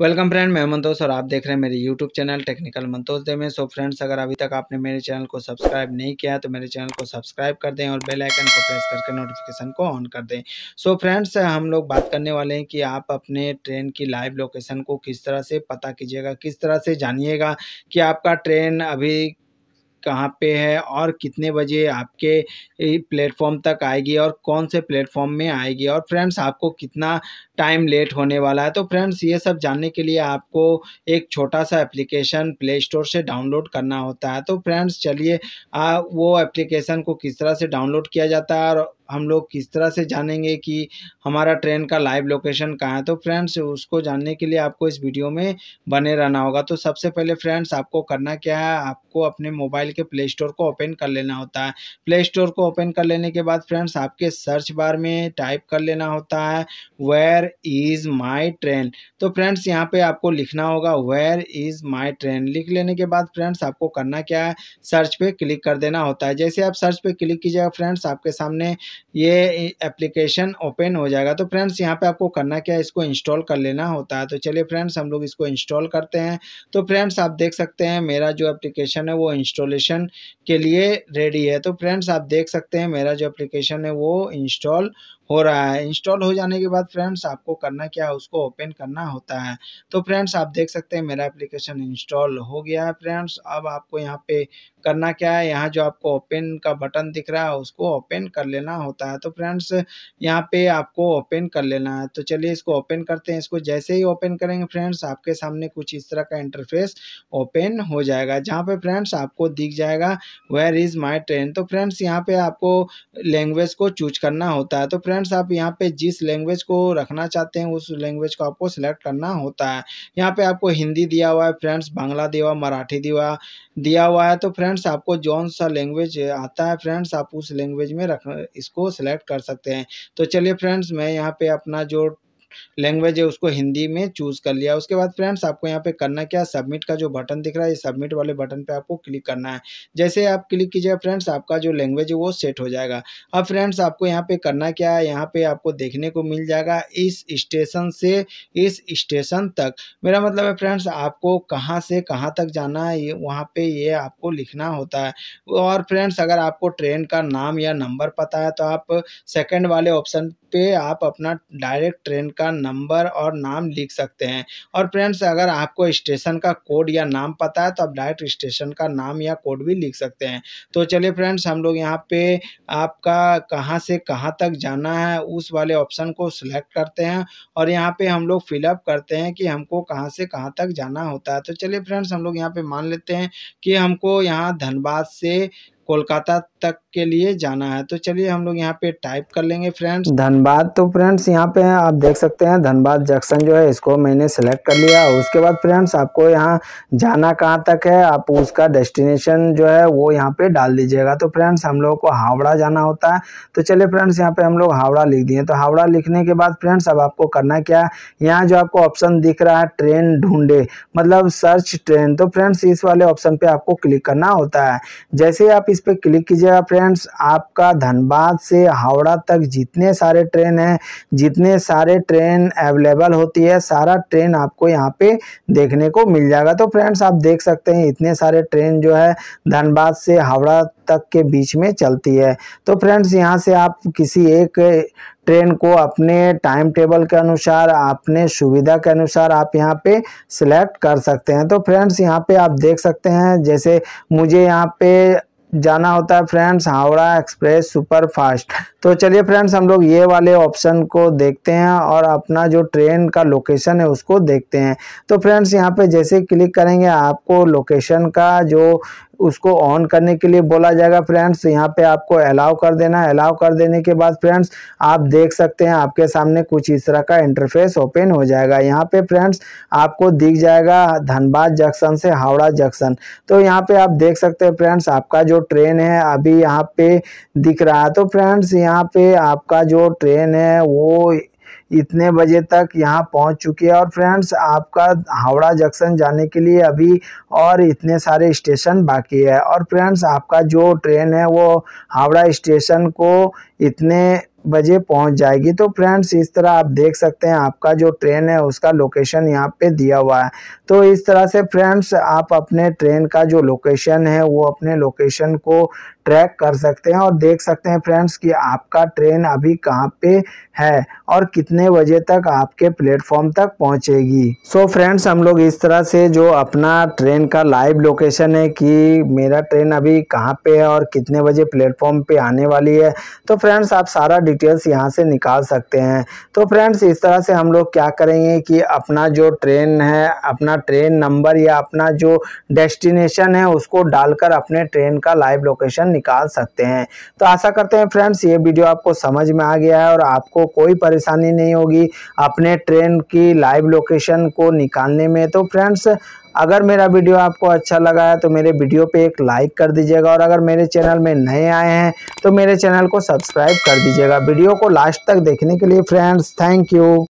welcome friend मैं मंतोष और आप देख रहे हैं मेरे यूट्यूब चैनल टेक्निकल मंतोष दे में सो फ्रेंड्स अगर अभी तक आपने मेरे चैनल को सब्सक्राइब नहीं किया तो मेरे चैनल को सब्सक्राइब कर दें और बेल आइकन को प्रेस करके नोटिफिकेशन को ऑन कर दें सो फ्रेंड्स हम लोग बात करने वाले हैं कि आप अपने ट्रेन की लाइव लोकेशन को किस तरह से पता कीजिएगा किस तरह से जानिएगा कि आपका ट्रेन अभी कहाँ पे है और कितने बजे आपके प्लेटफॉर्म तक आएगी और कौन से प्लेटफॉर्म में आएगी और फ्रेंड्स आपको कितना टाइम लेट होने वाला है तो फ्रेंड्स ये सब जानने के लिए आपको एक छोटा सा एप्लीकेशन प्ले स्टोर से डाउनलोड करना होता है तो फ्रेंड्स चलिए वो एप्लीकेशन को किस तरह से डाउनलोड किया जाता है और हम लोग किस तरह से जानेंगे कि हमारा ट्रेन का लाइव लोकेशन कहाँ है तो फ्रेंड्स उसको जानने के लिए आपको इस वीडियो में बने रहना होगा तो सबसे पहले फ्रेंड्स आपको करना क्या है आपको अपने मोबाइल के प्ले स्टोर को ओपन कर लेना होता है प्ले स्टोर को ओपन कर लेने के बाद फ्रेंड्स आपके सर्च बार में टाइप कर लेना होता है वेयर इज़ माई ट्रेन तो फ्रेंड्स यहाँ पे आपको लिखना होगा वेयर इज़ माई ट्रेन लिख लेने के बाद फ्रेंड्स आपको करना क्या है सर्च पे क्लिक कर देना होता है जैसे आप सर्च पे क्लिक कीजिएगा फ्रेंड्स आपके सामने ये एप्लीकेशन ओपन हो जाएगा तो फ्रेंड्स यहाँ पे आपको करना क्या है इसको इंस्टॉल कर लेना होता है तो चलिए फ्रेंड्स हम लोग इसको इंस्टॉल करते हैं तो फ्रेंड्स आप देख सकते हैं मेरा जो एप्लीकेशन है वो इंस्टॉलेशन के लिए रेडी है तो फ्रेंड्स आप देख सकते हैं मेरा जो एप्लीकेशन है वो इंस्टॉल हो रहा है इंस्टॉल हो जाने के बाद फ्रेंड्स आपको करना क्या है उसको ओपन करना होता है तो फ्रेंड्स आप देख सकते हैं मेरा एप्लीकेशन इंस्टॉल हो गया है फ्रेंड्स अब आपको यहाँ पे करना क्या है यहाँ जो आपको ओपन का बटन दिख रहा है उसको ओपन कर लेना होता है तो फ्रेंड्स यहाँ पे आपको ओपन कर लेना है तो चलिए इसको ओपन करते हैं इसको जैसे ही ओपन करेंगे फ्रेंड्स आपके सामने कुछ इस तरह का इंटरफेस ओपन हो जाएगा जहाँ पे फ्रेंड्स आपको दिख जाएगा वेयर इज़ माई ट्रेन तो फ्रेंड्स यहाँ पे आपको लैंग्वेज को चूज करना होता है तो फ्रेंड्स फ्रेंड्स आप यहाँ पे जिस लैंग्वेज को रखना चाहते हैं उस लैंग्वेज को आपको सिलेक्ट करना होता है यहाँ पे आपको हिंदी दिया हुआ है फ्रेंड्स बांग्ला दिया हुआ मराठी दिया दिया हुआ है तो फ्रेंड्स आपको जौन सा लैंग्वेज आता है फ्रेंड्स आप उस लैंग्वेज में रख इसको सिलेक्ट कर सकते हैं तो चलिए फ्रेंड्स मैं यहाँ पे अपना जो लैंग्वेज है उसको हिंदी में चूज़ कर लिया उसके बाद फ्रेंड्स आपको यहाँ पे करना क्या सबमिट का जो बटन दिख रहा है सबमिट वाले बटन पे आपको क्लिक करना है जैसे आप क्लिक कीजिए फ्रेंड्स आपका जो लैंग्वेज है वो सेट हो जाएगा अब फ्रेंड्स आपको यहाँ पे करना क्या है यहाँ पे आपको देखने को मिल जाएगा इस स्टेशन से इस स्टेशन तक मेरा मतलब है फ्रेंड्स आपको कहाँ से कहाँ तक जाना है ये वहाँ पे ये आपको लिखना होता है और फ्रेंड्स अगर आपको ट्रेन का नाम या नंबर पता है तो आप सेकेंड वाले ऑप्शन पे आप अपना डायरेक्ट ट्रेन का नंबर और नाम लिख सकते हैं और फ्रेंड्स अगर आपको स्टेशन का कोड या नाम पता है तो आप डायरेक्ट स्टेशन का नाम या कोड भी लिख सकते हैं तो चलिए फ्रेंड्स हम लोग यहाँ पे आपका कहाँ से कहाँ तक जाना है उस वाले ऑप्शन को सिलेक्ट करते हैं और यहाँ पे हम लोग फिलअप करते हैं कि हमको कहाँ से कहाँ तक जाना होता है तो चलिए फ्रेंड्स हम लोग यहाँ पे मान लेते हैं कि हमको यहाँ धनबाद से कोलकाता तक के लिए जाना है तो चलिए हम लोग यहाँ पे टाइप कर लेंगे फ्रेंड्स धनबाद तो फ्रेंड्स यहाँ पे आप देख सकते हैं धनबाद जंक्शन जो है इसको मैंने सेलेक्ट कर लिया उसके बाद फ्रेंड्स आपको यहाँ जाना कहाँ तक है आप उसका डेस्टिनेशन जो है वो यहाँ पे डाल दीजिएगा तो फ्रेंड्स हम लोगों को हावड़ा जाना होता है तो चलिए फ्रेंड्स यहाँ पे हम लोग हावड़ा लिख दिए तो हावड़ा लिखने के बाद फ्रेंड्स अब आपको करना क्या है यहाँ जो आपको ऑप्शन दिख रहा है ट्रेन ढूंढे मतलब सर्च ट्रेन तो फ्रेंड्स इस वाले ऑप्शन पे आपको क्लिक करना होता है जैसे आप इस पर क्लिक कीजिएगा फ्रेंड्स फ्रेंड्स आपका धनबाद से हावड़ा तक जितने सारे ट्रेन हैं जितने सारे ट्रेन अवेलेबल होती है सारा ट्रेन आपको यहाँ पे देखने को मिल जाएगा तो फ्रेंड्स आप देख सकते हैं इतने सारे ट्रेन जो है धनबाद से हावड़ा तक के बीच में चलती है तो फ्रेंड्स यहाँ से आप किसी एक ट्रेन को अपने टाइम टेबल के अनुसार अपने सुविधा के अनुसार आप यहाँ पे सिलेक्ट कर सकते हैं तो फ्रेंड्स यहाँ पे आप देख सकते हैं जैसे मुझे यहाँ पे जाना होता है friends Howrah express super fast तो चलिए फ्रेंड्स हम लोग ये वाले ऑप्शन को देखते हैं और अपना जो ट्रेन का लोकेशन है उसको देखते हैं तो फ्रेंड्स यहाँ पे जैसे क्लिक करेंगे आपको लोकेशन का जो उसको ऑन करने के लिए बोला जाएगा फ्रेंड्स यहाँ पे आपको अलाउ कर देना है अलाउ कर देने के बाद फ्रेंड्स आप देख सकते हैं आपके सामने कुछ इस तरह का इंटरफेस ओपन हो जाएगा यहाँ पे फ्रेंड्स आपको दिख जाएगा धनबाद जंक्शन से हावड़ा जंक्शन तो यहाँ पे आप देख सकते हैं फ्रेंड्स आपका जो ट्रेन है अभी यहाँ पे दिख रहा है तो फ्रेंड्स यहाँ पे आपका जो ट्रेन है वो इतने बजे तक यहाँ पहुँच चुकी है और फ्रेंड्स आपका हावड़ा जंक्शन जाने के लिए अभी और इतने सारे स्टेशन बाकी है और फ्रेंड्स आपका जो ट्रेन है वो हावड़ा स्टेशन को इतने बजे पहुंच जाएगी तो फ्रेंड्स इस तरह आप देख सकते हैं आपका जो ट्रेन है उसका लोकेशन यहाँ पे दिया हुआ है तो इस तरह से फ्रेंड्स आप अपने ट्रेन का जो लोकेशन है वो अपने लोकेशन को ट्रैक कर सकते हैं और देख सकते हैं फ्रेंड्स कि आपका ट्रेन अभी कहाँ पे है और कितने बजे तक आपके प्लेटफॉर्म तक पहुँचेगी सो फ्रेंड्स हम लोग इस तरह से जो अपना ट्रेन का लाइव लोकेशन है कि मेरा ट्रेन अभी कहाँ पे है और कितने बजे प्लेटफॉर्म पे आने वाली है तो फ्रेंड्स आप सारा डिटेल्स यहाँ से निकाल सकते हैं तो फ्रेंड्स इस तरह से हम लोग क्या करेंगे कि अपना जो ट्रेन है अपना ट्रेन नंबर या अपना जो डेस्टिनेशन है उसको डालकर अपने ट्रेन का लाइव लोकेशन निकाल सकते हैं तो आशा करते हैं फ्रेंड्स ये वीडियो आपको समझ में आ गया है और आपको कोई परेशानी नहीं होगी अपने ट्रेन की लाइव लोकेशन को निकालने में तो फ्रेंड्स अगर मेरा वीडियो आपको अच्छा लगा है तो मेरे वीडियो पे एक लाइक कर दीजिएगा और अगर मेरे चैनल में नए आए हैं तो मेरे चैनल को सब्सक्राइब कर दीजिएगा वीडियो को लास्ट तक देखने के लिए फ्रेंड्स थैंक यू